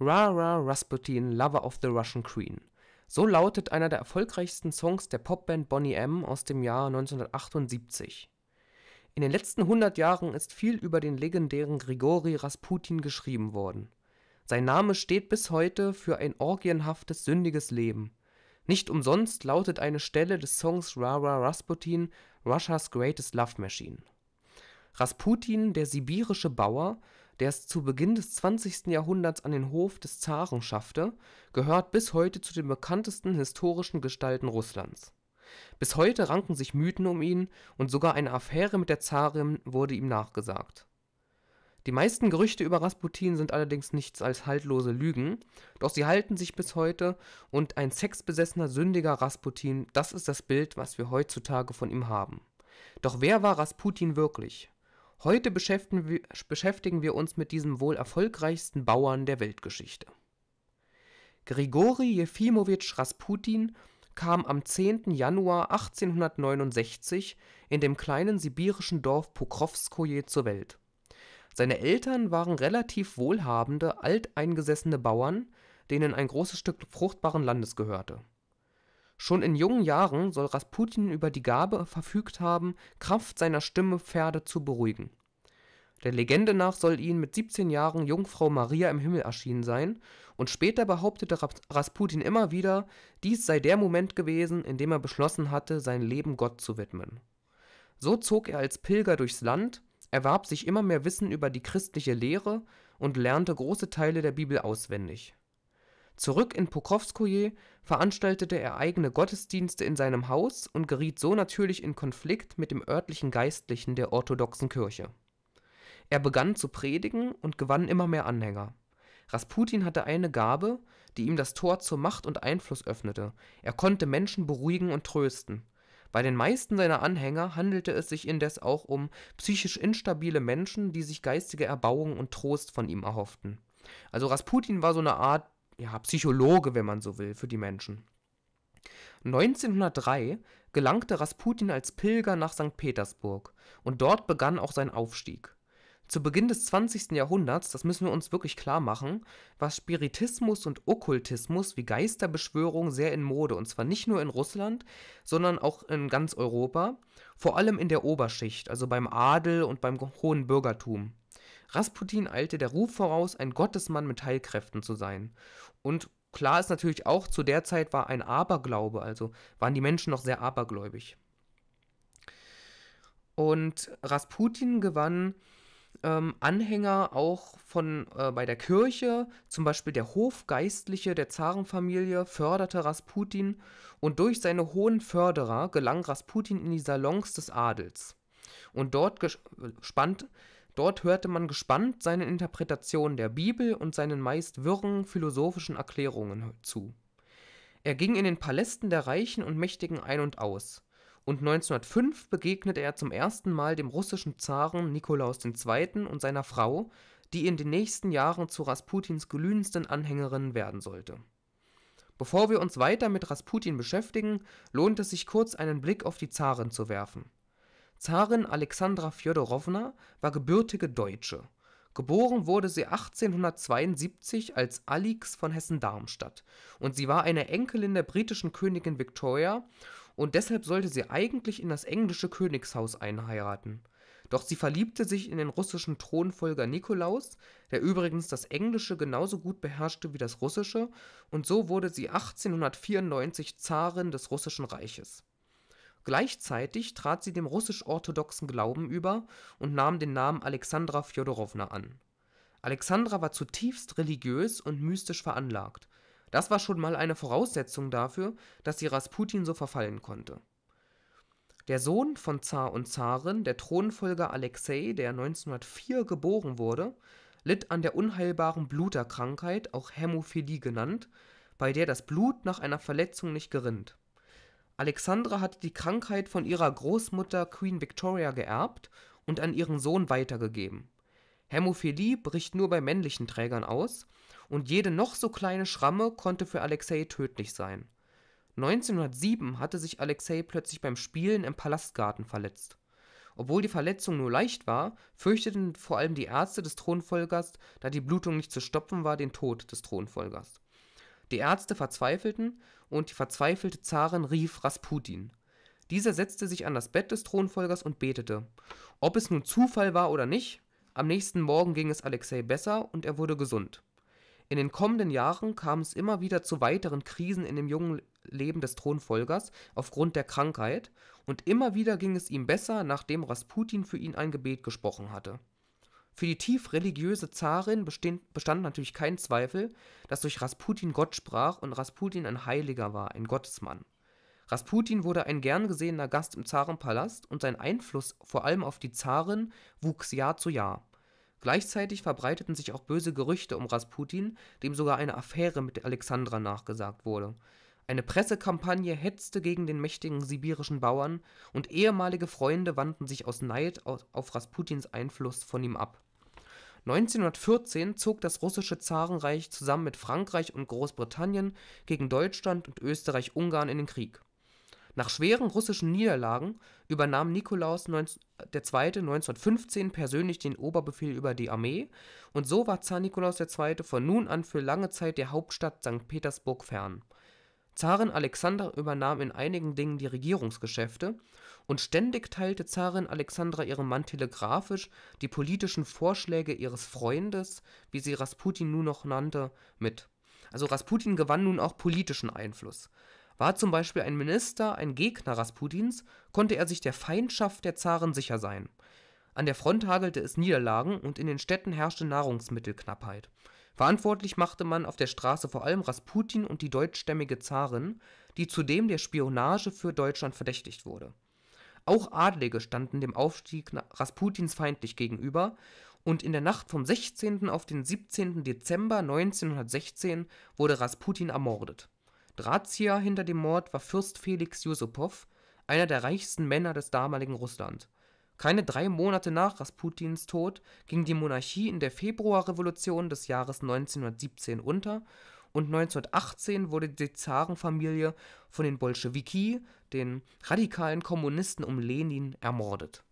Rara Rasputin – Lover of the Russian Queen “so lautet einer der erfolgreichsten Songs der Popband Bonnie M. aus dem Jahr 1978. In den letzten 100 Jahren ist viel über den legendären Grigori Rasputin geschrieben worden. Sein Name steht bis heute für ein orgienhaftes, sündiges Leben. Nicht umsonst lautet eine Stelle des Songs Rara Rasputin Russia's Greatest Love Machine “. Rasputin, der sibirische Bauer der es zu Beginn des 20. Jahrhunderts an den Hof des Zaren schaffte, gehört bis heute zu den bekanntesten historischen Gestalten Russlands. Bis heute ranken sich Mythen um ihn und sogar eine Affäre mit der Zarin wurde ihm nachgesagt. Die meisten Gerüchte über Rasputin sind allerdings nichts als haltlose Lügen, doch sie halten sich bis heute und ein sexbesessener, sündiger Rasputin, das ist das Bild, was wir heutzutage von ihm haben. Doch wer war Rasputin wirklich? Heute beschäftigen wir, uns mit diesem wohl erfolgreichsten Bauern der Weltgeschichte. Grigori Jefimowitsch Rasputin kam am 10. Januar 1869 in dem kleinen sibirischen Dorf Pokrovskoje zur Welt. Seine Eltern waren relativ wohlhabende, alteingesessene Bauern, denen ein großes Stück fruchtbaren Landes gehörte. Schon in jungen Jahren soll Rasputin über die Gabe verfügt haben, kraft seiner Stimme Pferde zu beruhigen. Der Legende nach soll ihn mit 17 Jahren Jungfrau Maria im Himmel erschienen sein, und später behauptete Rasputin immer wieder, dies sei der Moment gewesen, in dem er beschlossen hatte, sein Leben Gott zu widmen. So zog er als Pilger durchs Land, erwarb sich immer mehr Wissen über die christliche Lehre und lernte große Teile der Bibel auswendig Zurück in Pokrowskoje veranstaltete er eigene Gottesdienste in seinem Haus und geriet so natürlich in Konflikt mit dem örtlichen Geistlichen der orthodoxen Kirche. Er begann zu predigen und gewann immer mehr Anhänger. Rasputin hatte eine Gabe, die ihm das Tor zur Macht und Einfluss öffnete: Er konnte Menschen beruhigen und trösten. Bei den meisten seiner Anhänger handelte es sich indes auch um psychisch instabile Menschen, die sich geistige Erbauung und Trost von ihm erhofften. Also Rasputin war so eine Art ja, Psychologe, wenn man so will, für die Menschen. 1903 gelangte Rasputin als Pilger nach St. Petersburg und dort begann auch sein Aufstieg. Zu Beginn des 20. Jahrhunderts, das müssen wir uns wirklich klar machen, war Spiritismus und Okkultismus wie Geisterbeschwörung sehr in Mode und zwar nicht nur in Russland, sondern auch in ganz Europa, vor allem in der Oberschicht, also beim Adel und beim hohen Bürgertum. Rasputin eilte der Ruf voraus, ein Gottesmann mit Heilkräften zu sein. Und klar ist natürlich auch, zu der Zeit war ein Aberglaube, also waren die Menschen noch sehr abergläubig. Und Rasputin gewann ähm, Anhänger auch von äh, bei der Kirche, zum Beispiel der Hofgeistliche der Zarenfamilie förderte Rasputin und durch seine hohen Förderer gelang Rasputin in die Salons des Adels. Und dort gespannt äh, Dort hörte man gespannt seinen Interpretationen der Bibel und seinen meist wirren philosophischen Erklärungen zu. Er ging in den Palästen der Reichen und Mächtigen ein und aus, und 1905 begegnete er zum ersten Mal dem russischen Zaren Nikolaus II. und seiner Frau, die in den nächsten Jahren zu Rasputins glühendsten Anhängerin werden sollte. Bevor wir uns weiter mit Rasputin beschäftigen, lohnt es sich kurz einen Blick auf die Zaren zu werfen Zarin Alexandra Fjodorowna war gebürtige Deutsche. Geboren wurde sie 1872 als Alix von Hessen-Darmstadt und sie war eine Enkelin der britischen Königin Victoria und deshalb sollte sie eigentlich in das englische Königshaus einheiraten. Doch sie verliebte sich in den russischen Thronfolger Nikolaus, der übrigens das Englische genauso gut beherrschte wie das Russische, und so wurde sie 1894 Zarin des Russischen Reiches Gleichzeitig trat sie dem russisch-orthodoxen Glauben über und nahm den Namen Alexandra Fjodorowna an. Alexandra war zutiefst religiös und mystisch veranlagt. Das war schon mal eine Voraussetzung dafür, dass sie Rasputin so verfallen konnte. Der Sohn von Zar und Zarin, der Thronfolger Alexei, der 1904 geboren wurde, litt an der unheilbaren Bluterkrankheit, auch Hämophilie genannt, bei der das Blut nach einer Verletzung nicht gerinnt Alexandra hatte die Krankheit von ihrer Großmutter Queen Victoria geerbt und an ihren Sohn weitergegeben. Hämophilie bricht nur bei männlichen Trägern aus und jede noch so kleine Schramme konnte für Alexei tödlich sein. 1907 hatte sich Alexei plötzlich beim Spielen im Palastgarten verletzt. Obwohl die Verletzung nur leicht war, fürchteten vor allem die Ärzte des Thronfolgers, da die Blutung nicht zu stopfen war, den Tod des Thronfolgers die Ärzte verzweifelten und die verzweifelte Zarin rief Rasputin. Dieser setzte sich an das Bett des Thronfolgers und betete. Ob es nun Zufall war oder nicht, am nächsten Morgen ging es Alexei besser und er wurde gesund. In den kommenden Jahren kam es immer wieder zu weiteren Krisen in dem jungen Leben des Thronfolgers aufgrund der Krankheit und immer wieder ging es ihm besser, nachdem Rasputin für ihn ein Gebet gesprochen hatte für die tief religiöse Zarin bestand natürlich kein Zweifel, dass durch Rasputin Gott sprach und Rasputin ein Heiliger war, ein Gottesmann. Rasputin wurde ein gern gesehener Gast im Zarenpalast und sein Einfluss vor allem auf die Zarin wuchs Jahr zu Jahr. Gleichzeitig verbreiteten sich auch böse Gerüchte um Rasputin, dem sogar eine Affäre mit Alexandra nachgesagt wurde. Eine Pressekampagne hetzte gegen den mächtigen sibirischen Bauern und ehemalige Freunde wandten sich aus Neid auf Rasputins Einfluss von ihm ab. 1914 zog das russische Zarenreich zusammen mit Frankreich und Großbritannien gegen Deutschland und Österreich-Ungarn in den Krieg. Nach schweren russischen Niederlagen übernahm Nikolaus II. 1915 persönlich den Oberbefehl über die Armee und so war Zar Nikolaus II. von nun an für lange Zeit der Hauptstadt St. Petersburg fern. Zarin Alexandra übernahm in einigen Dingen die Regierungsgeschäfte, und ständig teilte Zarin Alexandra ihrem Mann telegrafisch die politischen Vorschläge ihres „Freundes“, wie sie Rasputin nun noch nannte, mit. Also Rasputin gewann nun auch politischen Einfluss. War zum Beispiel ein Minister ein Gegner Rasputins, konnte er sich der Feindschaft der Zaren sicher sein. An der Front hagelte es Niederlagen und in den Städten herrschte Nahrungsmittelknappheit Verantwortlich machte man auf der Straße vor allem Rasputin und die deutschstämmige Zarin, die zudem der Spionage für Deutschland verdächtigt wurde. Auch Adlige standen dem Aufstieg Rasputins feindlich gegenüber, und in der Nacht vom 16. auf den 17. Dezember 1916 wurde Rasputin ermordet. Drahtzieher hinter dem Mord war Fürst Felix Jussupow, einer der reichsten Männer des damaligen Russland keine drei Monate nach Rasputins Tod ging die Monarchie in der Februarrevolution des Jahres 1917 unter und 1918 wurde die Zarenfamilie von den Bolschewiki, den radikalen Kommunisten um Lenin, ermordet